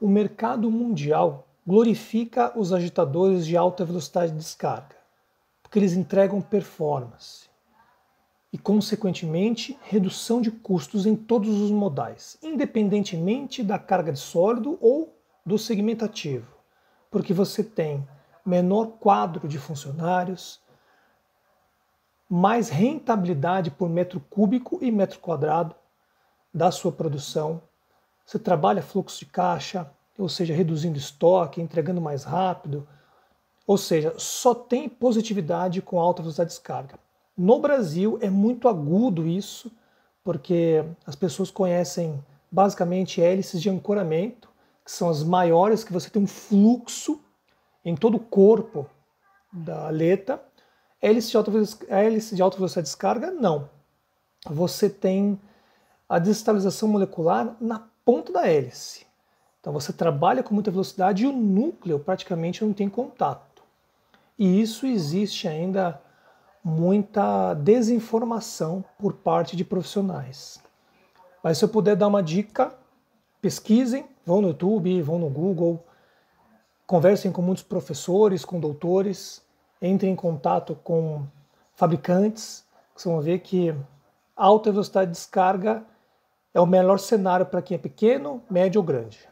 O mercado mundial glorifica os agitadores de alta velocidade de descarga, porque eles entregam performance e, consequentemente, redução de custos em todos os modais, independentemente da carga de sólido ou do segmentativo, porque você tem menor quadro de funcionários, mais rentabilidade por metro cúbico e metro quadrado da sua produção você trabalha fluxo de caixa, ou seja, reduzindo estoque, entregando mais rápido. Ou seja, só tem positividade com alta velocidade de descarga. No Brasil é muito agudo isso, porque as pessoas conhecem basicamente hélices de ancoramento, que são as maiores que você tem um fluxo em todo o corpo da aleta. Hélice de alta, de alta velocidade de descarga, não. Você tem a desestabilização molecular na ponta da hélice. Então você trabalha com muita velocidade e o núcleo praticamente não tem contato. E isso existe ainda muita desinformação por parte de profissionais. Mas se eu puder dar uma dica, pesquisem, vão no YouTube, vão no Google, conversem com muitos professores, com doutores, entrem em contato com fabricantes, vocês vão ver que alta velocidade de descarga é o melhor cenário para quem é pequeno, médio ou grande.